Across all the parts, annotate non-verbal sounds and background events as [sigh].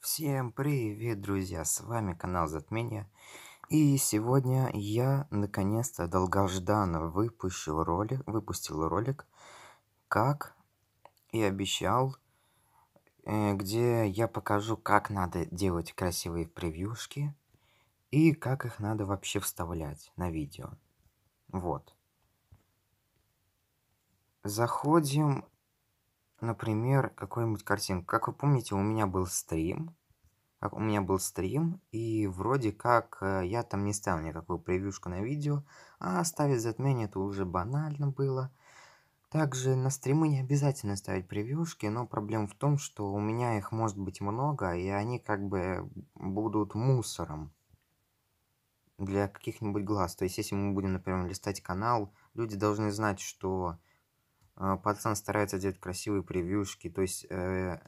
Всем привет, друзья! С вами канал Затмения, И сегодня я наконец-то долгожданно выпущу ролик, выпустил ролик, как и обещал, э, где я покажу, как надо делать красивые превьюшки и как их надо вообще вставлять на видео. Вот. Заходим например, какую-нибудь картинку. Как вы помните, у меня был стрим. у меня был стрим, и вроде как э, я там не ставил никакую превьюшку на видео, а ставить затмение это уже банально было. Также на стримы не обязательно ставить превьюшки, но проблема в том, что у меня их может быть много, и они как бы будут мусором для каких-нибудь глаз. То есть, если мы будем, например, листать канал, люди должны знать, что а, пацан старается делать красивые превьюшки. То есть э,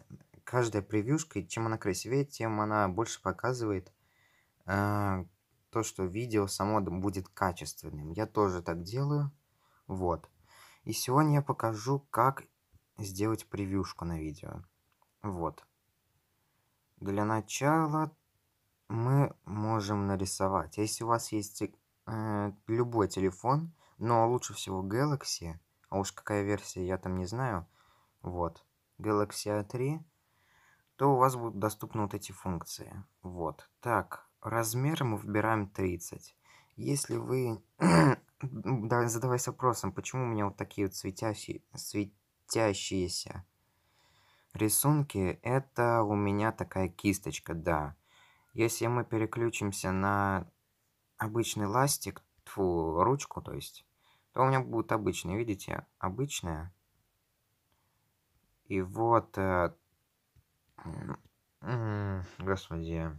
каждая превьюшка, чем она красивее, тем она больше показывает э, то, что видео само будет качественным. Я тоже так делаю. Вот. И сегодня я покажу, как сделать превьюшку на видео. Вот. Для начала мы можем нарисовать. Если у вас есть э, любой телефон, но лучше всего Galaxy, а уж какая версия, я там не знаю. Вот. Galaxy A3. То у вас будут доступны вот эти функции. Вот. Так. Размер мы выбираем 30. Если вы... [coughs] да, задаваясь вопросом, почему у меня вот такие вот светящие, светящиеся рисунки, это у меня такая кисточка, да. Если мы переключимся на обычный ластик, тфу, ручку, то есть, то у меня будут обычные, видите, обычные. И вот, э, господи,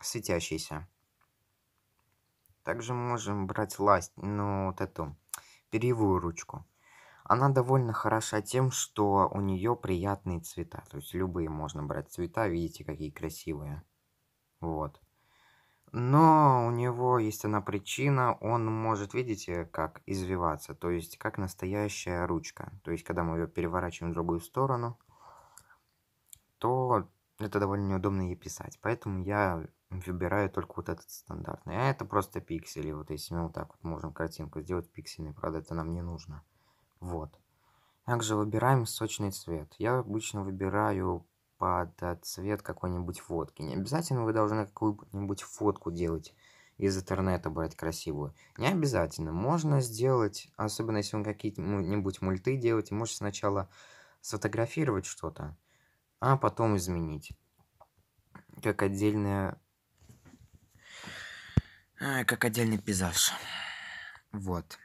светящиеся. Также мы можем брать ласть, ну, вот эту перьевую ручку. Она довольно хороша тем, что у нее приятные цвета. То есть любые можно брать цвета, видите, какие красивые. Вот. Но у него есть одна причина, он может, видите, как извиваться, то есть как настоящая ручка. То есть, когда мы ее переворачиваем в другую сторону, то это довольно неудобно ей писать. Поэтому я выбираю только вот этот стандартный. А это просто пиксели. Вот если мы вот так вот можем картинку сделать пиксельной, правда, это нам не нужно. Вот. Также выбираем сочный цвет. Я обычно выбираю под э, цвет какой-нибудь фотки Не обязательно вы должны какую-нибудь фотку делать из интернета брать красивую. Не обязательно. Можно сделать, особенно если вы какие-нибудь мульты делаете, можете сначала сфотографировать что-то, а потом изменить. Как отдельное... А, как отдельный пейзаж. Вот.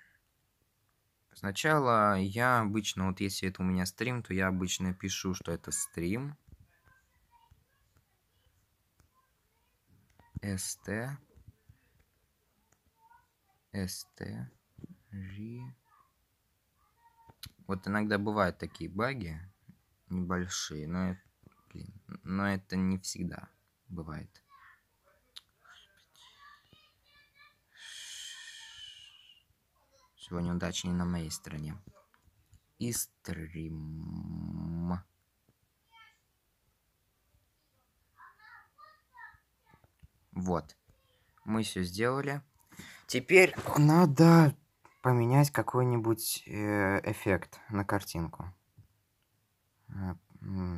Сначала я обычно, вот если это у меня стрим, то я обычно пишу, что это стрим. ст ст g вот иногда бывают такие баги небольшие но это, блин, но это не всегда бывает сегодня удачнее на моей стороне и стрим Вот. Мы все сделали. Теперь надо поменять какой-нибудь э, эффект на картинку.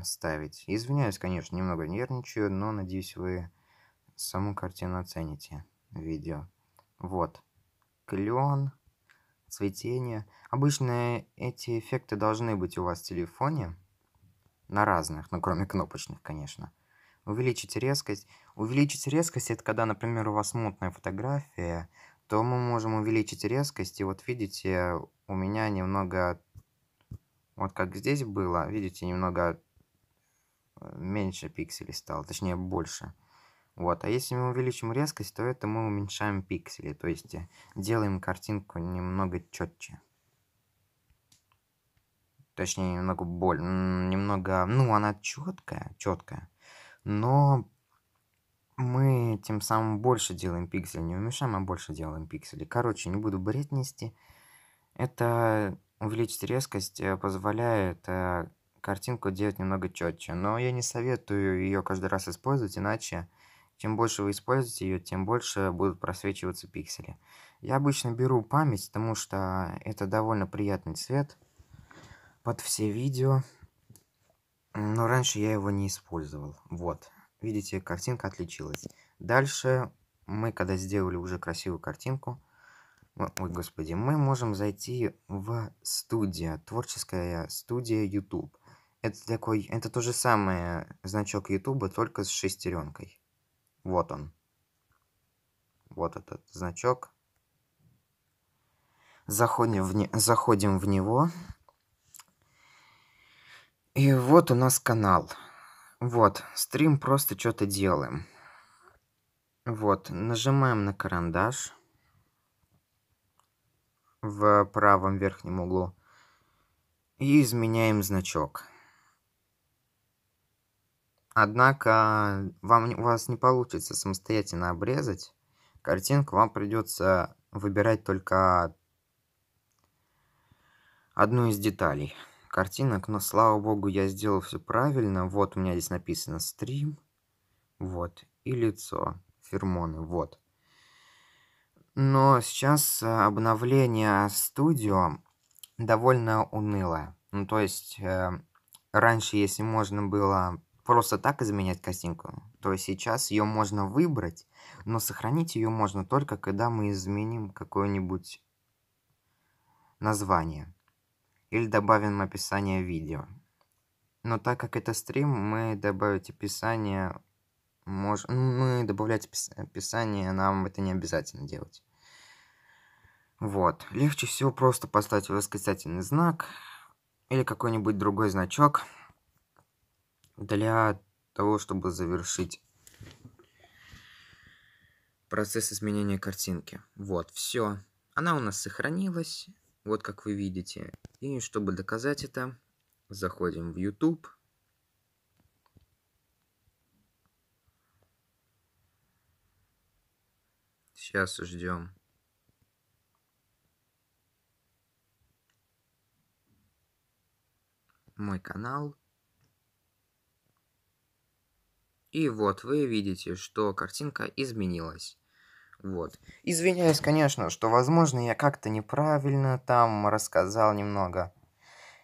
Ставить. Извиняюсь, конечно, немного нервничаю, но надеюсь, вы саму картину оцените. Видео. Вот. Клен, цветение. Обычно эти эффекты должны быть у вас в телефоне. На разных, ну кроме кнопочных, конечно увеличить резкость. Увеличить резкость, это когда, например, у вас мутная фотография, то мы можем увеличить резкость. И вот видите, у меня немного, вот как здесь было, видите, немного э, меньше пикселей стало, точнее больше. Вот, а если мы увеличим резкость, то это мы уменьшаем пиксели, то есть э, делаем картинку немного четче. Точнее, немного боль, немного, ну, она четкая, четкая но мы тем самым больше делаем пикселей, не уменьшаем, а больше делаем пикселей. Короче, не буду бред нести. Это увеличить резкость э, позволяет э, картинку делать немного четче, но я не советую ее каждый раз использовать, иначе чем больше вы используете ее, тем больше будут просвечиваться пиксели. Я обычно беру память, потому что это довольно приятный цвет под все видео. Но раньше я его не использовал. Вот. Видите, картинка отличилась. Дальше мы, когда сделали уже красивую картинку, ой, господи, мы можем зайти в студия, творческая студия YouTube. Это такой, это то же самое значок YouTube, только с шестеренкой. Вот он. Вот этот значок. Заходим в, не... Заходим в него. И вот у нас канал. Вот, стрим просто что-то делаем. Вот, нажимаем на карандаш в правом верхнем углу и изменяем значок. Однако вам, у вас не получится самостоятельно обрезать картинку, вам придется выбирать только одну из деталей картинок, но слава богу, я сделал все правильно. Вот у меня здесь написано стрим, вот, и лицо, фермоны, вот. Но сейчас э, обновление студио довольно унылое. Ну, то есть, э, раньше, если можно было просто так изменять картинку, то сейчас ее можно выбрать, но сохранить ее можно только, когда мы изменим какое-нибудь название или добавим описание видео. Но так как это стрим, мы добавить описание мож... Ну, мы добавлять описание нам это не обязательно делать. Вот. Легче всего просто поставить восклицательный знак или какой-нибудь другой значок для того, чтобы завершить процесс изменения картинки. Вот, все. Она у нас сохранилась. Вот как вы видите. И чтобы доказать это, заходим в YouTube. Сейчас ждем. Мой канал. И вот вы видите, что картинка изменилась. Вот. Извиняюсь, конечно, что, возможно, я как-то неправильно там рассказал немного.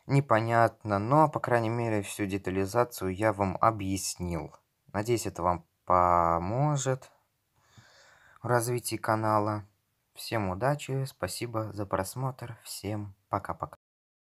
Непонятно, но, по крайней мере, всю детализацию я вам объяснил. Надеюсь, это вам поможет в развитии канала. Всем удачи, спасибо за просмотр, всем пока-пока.